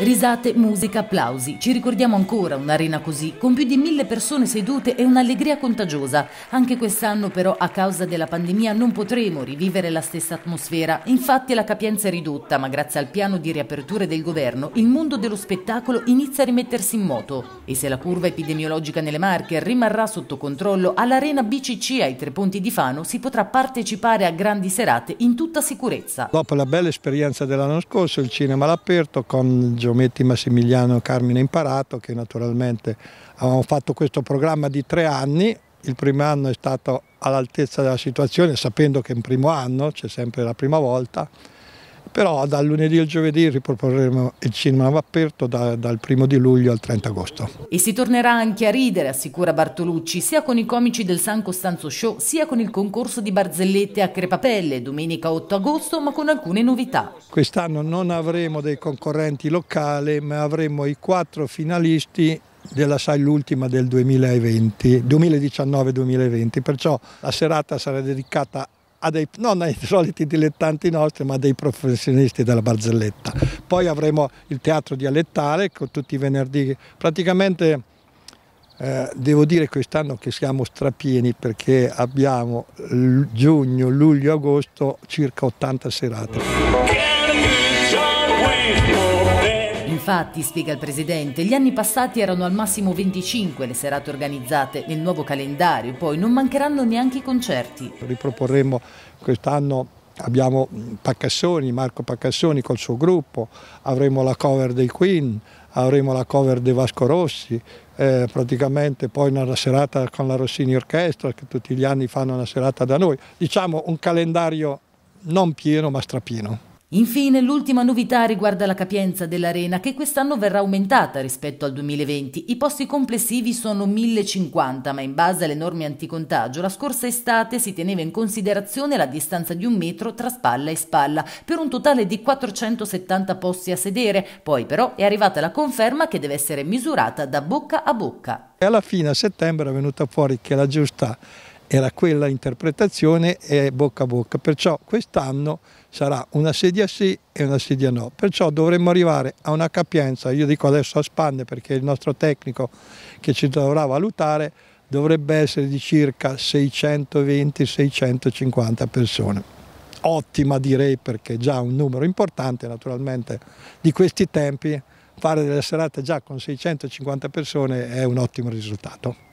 Risate, musica, applausi. Ci ricordiamo ancora un'arena così, con più di mille persone sedute e un'allegria contagiosa. Anche quest'anno però a causa della pandemia non potremo rivivere la stessa atmosfera. Infatti la capienza è ridotta, ma grazie al piano di riaperture del governo il mondo dello spettacolo inizia a rimettersi in moto. E se la curva epidemiologica nelle Marche rimarrà sotto controllo, all'arena BCC ai tre ponti di Fano si potrà partecipare a grandi serate in tutta sicurezza. Dopo la bella esperienza dell'anno scorso, il cinema all'aperto con Il Giaumetti Massimiliano e Carmine Imparato che naturalmente avevamo fatto questo programma di tre anni, il primo anno è stato all'altezza della situazione sapendo che in primo anno c'è sempre la prima volta però dal lunedì al giovedì riproporremo il cinema va aperto da, dal primo di luglio al 30 agosto. E si tornerà anche a ridere, assicura Bartolucci, sia con i comici del San Costanzo Show, sia con il concorso di barzellette a crepapelle domenica 8 agosto, ma con alcune novità. Quest'anno non avremo dei concorrenti locali, ma avremo i quattro finalisti della SAI l'ultima del 2020, 2019-2020, perciò la serata sarà dedicata a dei, non ai soliti dilettanti nostri, ma a dei professionisti della barzelletta. Poi avremo il teatro dialettale con tutti i venerdì. Praticamente eh, devo dire quest'anno che siamo strapieni perché abbiamo giugno, luglio, agosto circa 80 serate. Infatti, spiega il presidente, gli anni passati erano al massimo 25 le serate organizzate, nel nuovo calendario poi non mancheranno neanche i concerti. Riproporremo quest'anno abbiamo Paccassoni, Marco Paccassoni col suo gruppo, avremo la cover dei Queen, avremo la cover dei Vasco Rossi, eh, praticamente poi una serata con la Rossini Orchestra che tutti gli anni fanno una serata da noi, diciamo un calendario non pieno ma strapieno. Infine, l'ultima novità riguarda la capienza dell'arena che quest'anno verrà aumentata rispetto al 2020. I posti complessivi sono 1050, ma in base alle norme anticontagio la scorsa estate si teneva in considerazione la distanza di un metro tra spalla e spalla, per un totale di 470 posti a sedere. Poi però è arrivata la conferma che deve essere misurata da bocca a bocca. E alla fine a settembre è venuta fuori che la giusta era quella interpretazione e bocca a bocca, perciò quest'anno sarà una sedia sì e una sedia no, perciò dovremmo arrivare a una capienza, io dico adesso a spanne perché il nostro tecnico che ci dovrà valutare dovrebbe essere di circa 620-650 persone. Ottima direi perché già un numero importante naturalmente di questi tempi, fare delle serate già con 650 persone è un ottimo risultato.